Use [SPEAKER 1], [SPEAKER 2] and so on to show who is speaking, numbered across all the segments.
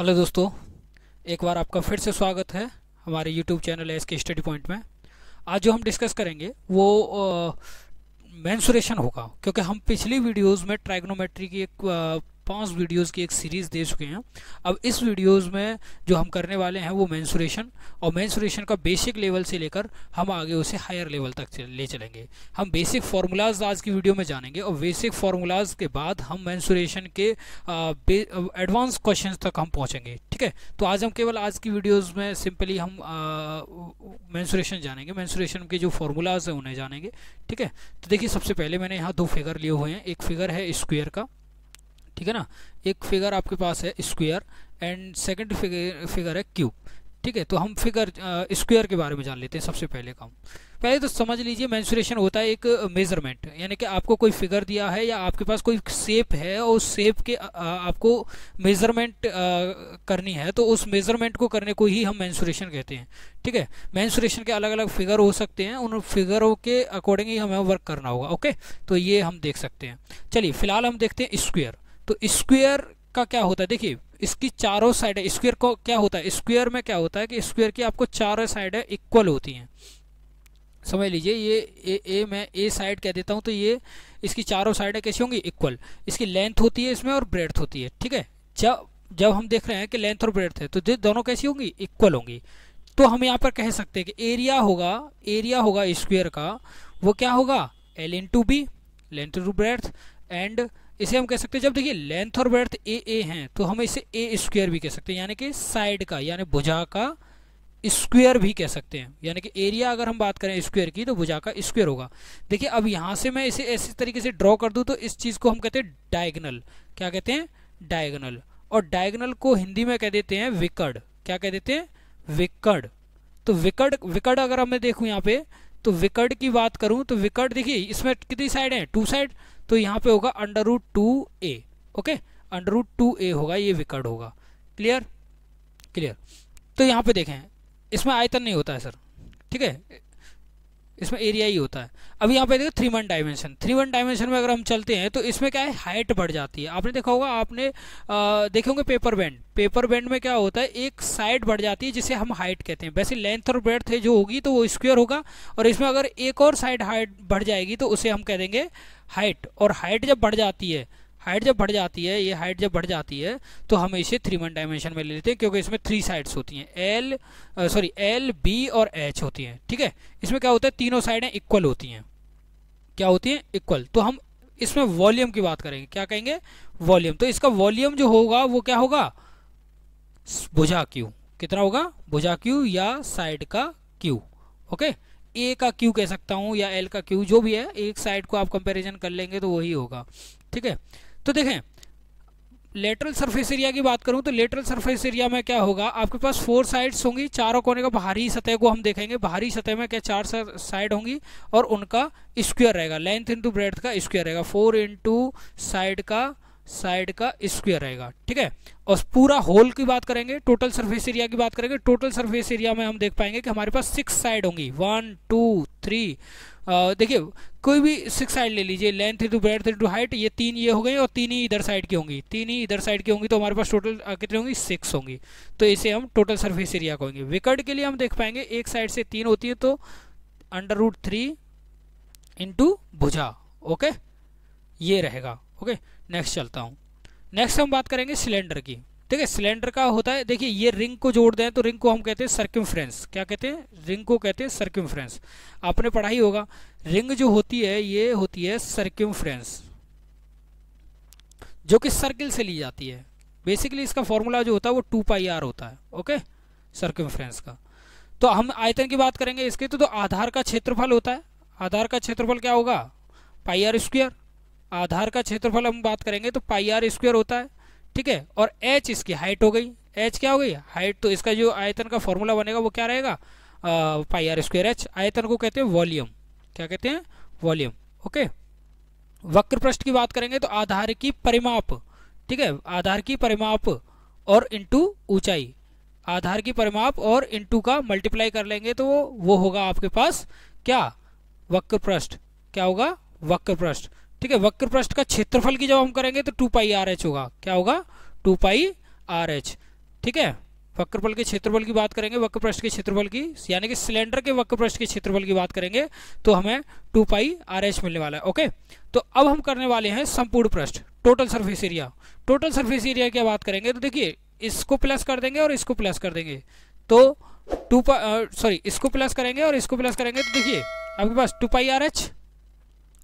[SPEAKER 1] hello दोस्तों एक बार आपका फिर से स्वागत है हमारे YouTube channel S K study point में आज जो हम डिस्कस करेंगे वो मैंसुरेशन होगा क्योंकि हम पिछली वीडियोस में ट्राइग्नोमेट्री की एक पांच वीडियोस की एक सीरीज़ दे चुके हैं अब इस वीडियोस में जो हम करने वाले हैं वो मैंसुरेशन और मैंसुरेशन का बेसिक लेवल से लेकर हम आगे उसे हायर लेवल तक ले चलेंगे हम बेसिक फार्मूलाज आज की वीडियो में जानेंगे और बेसिक फार्मूलाज के बाद हम मैंसुरेशन के एडवांस क्वेश्चन तक हम पहुँचेंगे ठीक है तो आज हम केवल आज की वीडियोज़ में सिंपली हम मैंसुरेशन जानेंगे मैंसुरेशन के जो फार्मूलाज हैं उन्हें जानेंगे ठीक है तो देखिए सबसे पहले मैंने यहाँ दो फिगर लिए हुए हैं एक फिगर है स्क्वेयर का ठीक है ना एक फिगर आपके पास है square and second figure figure है क्यूब ठीक है तो हम फिगर स्क्वायर के बारे में जान लेते हैं सबसे पहले काम पहले तो समझ लीजिए मैंसुरेशन होता है एक मेजरमेंट यानी कि आपको कोई फिगर दिया है या आपके पास कोई सेप है और उस सेप के आ, आपको मेजरमेंट करनी है तो उस मेजरमेंट को करने को ही हम मैंसुरेशन कहते हैं ठीक है मैंसुरेशन के अलग अलग फिगर हो सकते हैं उन फिगरों के अकॉर्डिंग ही हमें वर्क करना होगा ओके तो ये हम देख सकते हैं चलिए फिलहाल हम देखते हैं स्क्वेयर तो स्क्वेयर का क्या होता है देखिए इसकी चारों साइड है स्क्वेयर को क्या होता है स्क्वेयर में क्या होता है कि स्क्वेयर की आपको चारों साइड है इक्वल होती हैं समझ लीजिए ये ए ए मैं ए साइड कह देता हूँ तो ये इसकी चारों साइडें कैसी होंगी इक्वल इसकी लेंथ होती है इसमें और ब्रेथ होती है ठीक है जब जब हम देख रहे हैं कि लेंथ और ब्रेथ है तो दोनों कैसी होंगी इक्वल होंगी तो हम यहाँ पर कह सकते हैं कि एरिया होगा एरिया होगा स्क्वेयर का वो क्या होगा L into B length to breadth and इसे हम कह सकते हैं जब देखिए लेंथ और ब्रेथ ए ए हैं तो हम इसे ए स्क्वेयर भी कह सकते हैं यानी कि साइड का यानी भुजा का स्क्वेयर भी कह सकते हैं यानी कि एरिया अगर हम बात करें स्क्वेयर की तो भुजा का स्क्वेयर होगा देखिए अब यहाँ से मैं इसे ऐसे तरीके से ड्रॉ कर दूँ तो इस चीज़ को हम कहते हैं डायगनल क्या कहते हैं डायगनल और डायगनल को हिंदी में कह देते हैं विकड क्या कह देते हैं विकड तो विकड विकड अगर हमें देखूँ यहाँ पे तो विकर्ड की बात करूं तो विकर्ड देखिए इसमें कितनी साइड है टू साइड तो यहाँ पे होगा under root two A okay under root two A होगा ये विकर्ड होगा क्लियर क्लियर तो यहाँ पे देखें इसमें आयतन नहीं होता है सर ठीक है इसमें एरिया ही होता है अब यहाँ पे देखो three one dimension three one dimension में अगर हम चलते हैं तो इसमें क्या है हाइट बढ़ जाती है आपने देखा होगा आपने देखे होंगे पेपर बैंड पेपर बैंड में क्या होता है एक साइड बढ़ जाती है जिसे हम हाइट कहते हैं वैसे लेंथ और ब्रेथ जो होगी तो वो स्क्वेयर होगा और इसमें अगर एक और साइड हाइट बढ़ जाएगी तो उसे हम कह देंगे हाइट और हाइट जब बढ़ जाती है हाइट जब बढ़ जाती है ये हाइट जब बढ़ जाती है तो हम इसे थ्री वन डायमेंशन में ले लेते हैं क्योंकि इसमें थ्री साइड्स होती हैं एल सॉरी एल बी और एच होती हैं ठीक है इसमें क्या होता है तीनों साइडें इक्वल होती हैं क्या होती हैं इक्वल तो हम इसमें वॉल्यूम की बात करेंगे क्या कहेंगे वॉल्यूम तो इसका वॉल्यूम जो होगा वो क्या होगा भुजा क्यू कितना होगा भुजा क्यू या साइड का क्यू ओके ए का क्यू कह सकता हूँ या एल का क्यू जो भी है एक साइड को आप कंपेरिजन कर लेंगे तो वही होगा ठीक है तो देखें लेटरल सरफेस एरिया की बात करूं तो लेटरल सरफेस एरिया में क्या होगा आपके पास फोर साइड्स होंगी चारों कोने का बाहरी सतह को हम देखेंगे बाहरी सतह में क्या चार साइड होंगी और उनका स्क्वायर रहेगा लेंथ इंटू ब्रेड का स्क्वायर रहेगा फोर इंटू साइड का साइड का स्क्वायर रहेगा ठीक है और पूरा होल की बात करेंगे टोटल सरफेस एरिया की बात करेंगे टोटल सरफेस एरिया में हम देख पाएंगे कि हमारे पास सिक्स साइड होंगी वन टू थ्री देखिए कोई भी सिक्स साइड ले लीजिए length to breadth to height ये तीन ये हो गए और तीन ही इधर साइड की होंगी तीन ही इधर साइड की होंगी तो हमारे पास टोटल कितनी होंगी सिक्स होंगी तो इसे हम टोटल सर्फेस एरिया कहेंगे विकट के लिए हम देख पाएंगे एक साइड से तीन होती है तो अंडर रूट थ्री इंटू भुजा ओके ये रहेगा ओके नेक्स्ट चलता हूँ नेक्स्ट हम बात करेंगे सिलेंडर की ठीक है सिलेंडर का होता है देखिए ये रिंग को जोड़ दें तो रिंग को हम कहते हैं सर्क्यूम क्या कहते हैं रिंग को कहते हैं सर्क्यूम आपने पढ़ा ही होगा रिंग जो होती है ये होती है सर्क्यूम जो कि सर्किल से ली जाती है बेसिकली इसका फॉर्मूला जो होता है वो टू पाई आर होता है ओके सर्क्यूम का तो हम आयतन की बात करेंगे इसके तो, तो आधार का क्षेत्रफल होता है आधार का क्षेत्रफल क्या होगा पाई आर स्क्वेयर आधार का क्षेत्रफल हम बात करेंगे तो पाई आर स्क्वेयर होता है ठीक है और एच इसकी हाइट हो गई एच क्या हो गई हाइट तो इसका जो आयतन का फॉर्मूला बनेगा वो क्या रहेगा पाई आर स्क्वेयर एच आयतन को कहते हैं वॉल्यूम क्या कहते हैं वॉल्यूम ओके वक्र पृष्ठ की बात करेंगे तो आधार की परिमाप ठीक है आधार की परिमाप और इंटू ऊंचाई आधार की परिमाप और इंटू का मल्टीप्लाई कर लेंगे तो वो वो होगा आपके पास क्या वक्र पृष्ठ क्या होगा वक्र पृष्ठ ठीक है वक्र पृष्ठ का क्षेत्रफल की जब हम करेंगे तो टू पाई आर एच होगा क्या होगा टू पाई आर एच ठीक है वक्रफल के क्षेत्रफल की बात करेंगे पृष्ठ के क्षेत्रफल की यानी कि सिलेंडर के पृष्ठ के क्षेत्रफल की बात करेंगे तो हमें टू पाई आर एच मिलने वाला है ओके तो अब हम करने वाले हैं संपूर्ण पृष्ठ total surface area total surface area की बात करेंगे तो देखिए इसको प्लस कर देंगे और इसको प्लस कर देंगे तो टू सॉरी इसको प्लस करेंगे और इसको प्लस करेंगे तो देखिए आपके पास टू पाई आर एच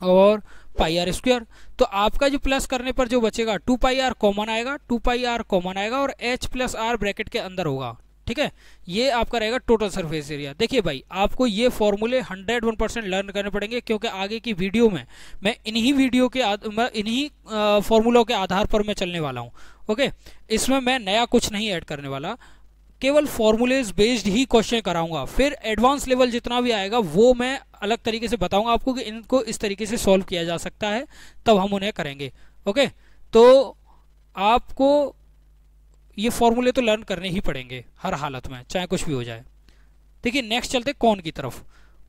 [SPEAKER 1] और पाई आर स्क्वायर तो आपका जो प्लस करने पर जो बचेगा टू पाई आर कॉमन आएगा टू पाई आर कॉमन आएगा और एच प्लस आर ब्रैकेट के अंदर होगा ठीक है ये आपका रहेगा टोटल सरफेस एरिया देखिए भाई आपको ये फॉर्मूले 101 परसेंट लर्न करने पड़ेंगे क्योंकि आगे की वीडियो में मैं इन्हीं वीडियो के मैं इन्हीं फॉर्मूलों के आधार पर मैं चलने वाला हूँ ओके इसमें मैं नया कुछ नहीं ऐड करने वाला केवल फॉर्मूलेज बेस्ड ही क्वेश्चन कराऊंगा फिर एडवांस लेवल जितना भी आएगा वो मैं अलग तरीके से बताऊंगा आपको कि इनको इस तरीके से सॉल्व किया जा सकता है तब हम उन्हें करेंगे ओके तो आपको ये फॉर्मूले तो लर्न करने ही पड़ेंगे हर हालत में चाहे कुछ भी हो जाए देखिए नेक्स्ट चलते कौन की तरफ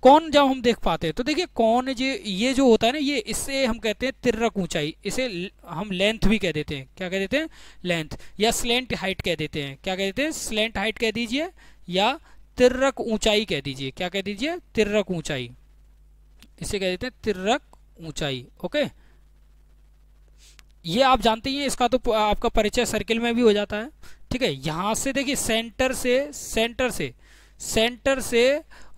[SPEAKER 1] कौन जब हम देख पाते हैं तो देखिए कौन जो ये जो होता है ना ये इससे हम कहते हैं तिर्रक ऊंचाई इसे हम लेंथ भी कह देते हैं क्या कह देते हैं लेंथ या स्लेंट हाइट कह देते हैं क्या कह देते हैं स्लेंट हाइट कह दीजिए या तिर्रक ऊंचाई कह दीजिए क्या कह दीजिए तिर्रक ऊंचाई इसे कह देते हैं तिर्रक ऊंचाई ओके ये आप जानते ही हैं इसका तो आपका परिचय सर्किल में भी हो जाता है ठीक है यहां से देखिए सेंटर से सेंटर से सेंटर से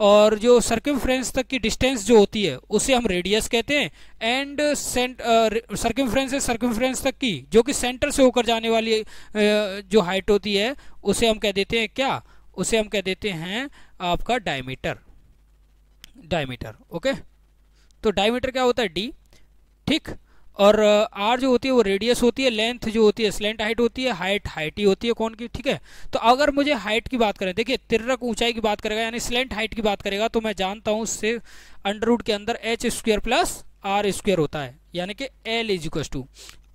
[SPEAKER 1] और जो सर्किमफ्रेंस तक की डिस्टेंस जो होती है उसे हम रेडियस कहते हैं एंड सर्किमफ्रेंस से सर्किमफ्रेंस तक की जो कि सेंटर से होकर जाने वाली जो हाइट होती है उसे हम कह देते हैं क्या उसे हम कह देते हैं आपका डायमीटर डायमीटर ओके तो डायमीटर क्या होता है डी ठीक और आर जो होती है वो रेडियस होती है लेंथ जो होती है स्लेंट हाइट होती है हाइट हाइट ही होती है कौन की ठीक है तो अगर मुझे हाइट की बात करें देखिए तिर्रक ऊंचाई की बात करेगा यानी स्लेंट हाइट की बात करेगा तो मैं जानता हूँ उससे अंडरवुड के अंदर H square plus R square होता है यानी कि एल इज इक्वस टू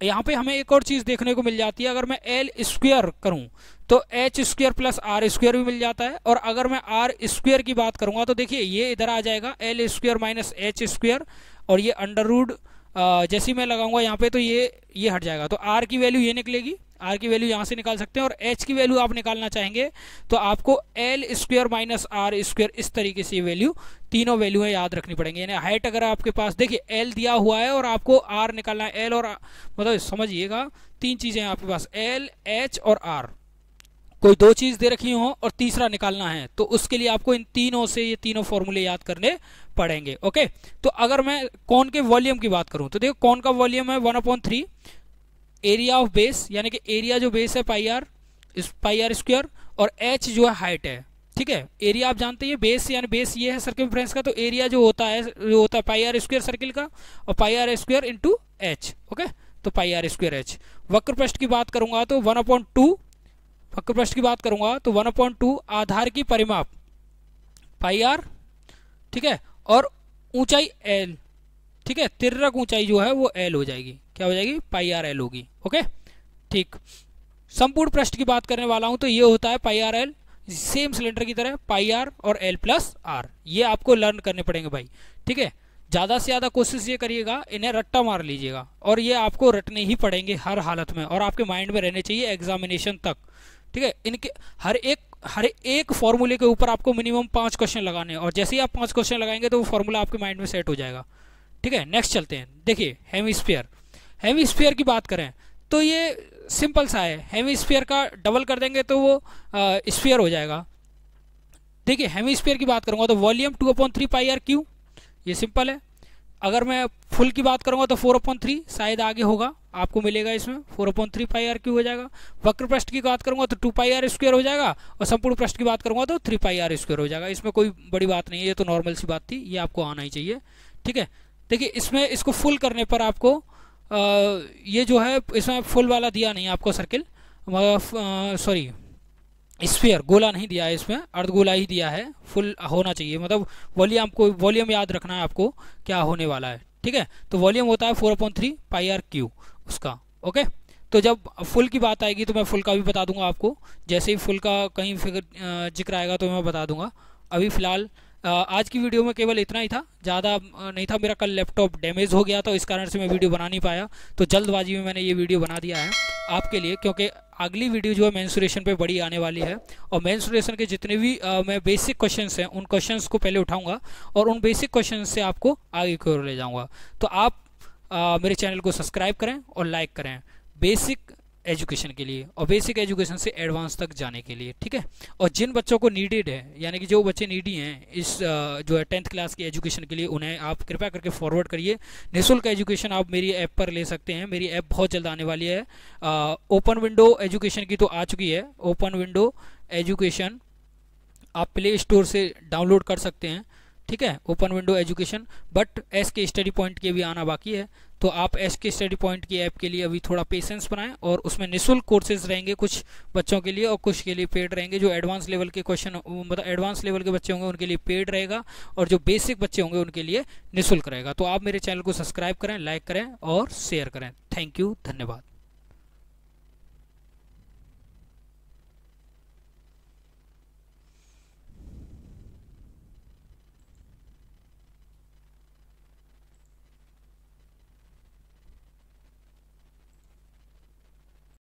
[SPEAKER 1] यहाँ पे हमें एक और चीज़ देखने को मिल जाती है अगर मैं एल स्क्वेयर करूँ तो H square plus R square भी मिल जाता है और अगर मैं आर स्क्वेयर की बात करूँगा तो देखिए ये इधर आ जाएगा L square minus H square और ये अंडर जैसे ही मैं लगाऊंगा यहाँ पे तो ये ये हट जाएगा तो आर की वैल्यू ये निकलेगी आर की वैल्यू यहाँ से निकाल सकते हैं और एच की वैल्यू आप निकालना चाहेंगे तो आपको L square minus R square इस तरीके से वैल्यू तीनों वैल्यू है याद रखनी पड़ेंगे यानी हाइट अगर आपके पास देखिए एल दिया हुआ है और आपको आर निकालना है एल और मतलब समझिएगा तीन चीज़ें हैं आपके पास एल एच और आर कोई दो चीज़ दे रखी हो और तीसरा निकालना है तो उसके लिए आपको इन तीनों से ये तीनों फॉर्मूले याद करने पड़ेंगे ओके तो अगर मैं कौन के वॉल्यूम की बात करूं तो देखो कौन का वॉल्यूम है one upon three area of base यानी कि एरिया जो बेस है pi R pi R square और एच जो है हाइट है ठीक है एरिया आप जानते हैं बेस यानी बेस ये है सर्किल फ्रेंस का तो एरिया जो होता है जो होता है पाई आर स्क्वायर सर्किल का और pi R square into H okay तो पाई आर स्क्वायर एच वक्र पृष्ठ की बात करूंगा तो वन अपॉइंट टू वक्र पृष्ठ की बात करूंगा तो वन अपॉइंट टू आधार की परिमाप पाई आर ठीक है और ऊंचाई एल ठीक है तिरक ऊंचाई जो है वो एल हो जाएगी क्या हो जाएगी पाई आर एल होगी ओके ठीक संपूर्ण पृष्ठ की बात करने वाला हूं तो ये होता है pi R L same cylinder की तरह पाई आर और एल प्लस आर ये आपको लर्न करने पड़ेंगे भाई ठीक है ज़्यादा से ज़्यादा कोशिश ये करिएगा इन्हें रट्टा मार लीजिएगा और ये आपको रटने ही पड़ेंगे हर हालत में और आपके माइंड में रहने चाहिए एग्जामिनेशन तक ठीक है इनके हर एक हर एक फॉर्मूले के ऊपर आपको मिनिमम पांच क्वेश्चन लगाने हैं और जैसे ही आप पांच क्वेश्चन लगाएंगे तो वो फॉर्मूला आपके माइंड में सेट हो जाएगा ठीक है नेक्स्ट चलते हैं देखिए हेमिस्फीयर हेमिस्फीयर की बात करें तो ये सिंपल सा है हेमिस्फीयर का डबल कर देंगे तो वो स्फीयर हो जाएगा देखिए हेमिस्फीयर की बात करूंगा तो volume two upon three pi R cube ये सिंपल है अगर मैं फुल की बात करूंगा तो फोर अपॉइंट थ्री शायद आगे होगा आपको मिलेगा इसमें four upon three pi R cube हो जाएगा वक्र पृष्ठ की बात करूंगा तो टू पाई आर स्क्वेयर हो जाएगा और संपूर्ण पृष्ठ की बात करूंगा तो थ्री पाई आर स्क्वेयर हो जाएगा इसमें कोई बड़ी बात नहीं है ये तो नॉर्मल सी बात थी ये आपको आना ही चाहिए ठीक है देखिए इसमें इसको फुल करने पर आपको आ, ये जो है इसमें फुल वाला दिया नहीं आपको सर्किल सॉरी स्फीयर गोला नहीं दिया है इसमें अर्धगोला ही दिया है फुल होना चाहिए मतलब वॉल्यूम आपको वॉल्यूम याद रखना है आपको क्या होने वाला है ठीक है तो वॉल्यूम होता है four point three pi R cube उसका ओके तो जब फुल की बात आएगी तो मैं फुल का भी बता दूंगा आपको जैसे ही फुल का कहीं फिगर जिक्र आएगा तो मैं बता दूंगा अभी फ़िलहाल आज की वीडियो में केवल इतना ही था ज़्यादा नहीं था मेरा कल लैपटॉप डैमेज हो गया तो इस कारण से मैं वीडियो बना नहीं पाया तो जल्दबाजी में मैंने ये वीडियो बना दिया है आपके लिए क्योंकि अगली वीडियो जो है मैंसुरेशन पे बड़ी आने वाली है और मैंसुरेशन के जितने भी आ, मैं बेसिक क्वेश्चंस हैं उन क्वेश्चंस को पहले उठाऊंगा और उन बेसिक क्वेश्चन से आपको आगे की ओर ले जाऊँगा तो आप आ, मेरे चैनल को सब्सक्राइब करें और लाइक करें बेसिक एजुकेशन के लिए और बेसिक एजुकेशन से एडवांस तक जाने के लिए ठीक है और जिन बच्चों को नीडेड है यानी कि जो बच्चे नीडी हैं इस जो है टेंथ क्लास की एजुकेशन के लिए उन्हें आप कृपया करके फॉरवर्ड करिए निःशुल्क एजुकेशन आप मेरी ऐप पर ले सकते हैं मेरी ऐप बहुत जल्द आने वाली है ओपन विंडो एजुकेशन की तो आ चुकी है ओपन विंडो एजुकेशन आप प्ले स्टोर से डाउनलोड कर सकते हैं ठीक है open window education but S K study point के भी आना बाकी है तो आप एस के स्टडी पॉइंट की ऐप के लिए अभी थोड़ा पेशेंस बनाएं और उसमें निःशुल्क कोर्सेज रहेंगे कुछ बच्चों के लिए और कुछ के लिए पेड रहेंगे जो एडवांस लेवल के क्वेश्चन मतलब एडवांस लेवल के बच्चे होंगे उनके लिए पेड रहेगा और जो बेसिक बच्चे होंगे उनके लिए निःशुल्क रहेगा तो आप मेरे चैनल को सब्सक्राइब करें लाइक करें और शेयर करें थैंक यू धन्यवाद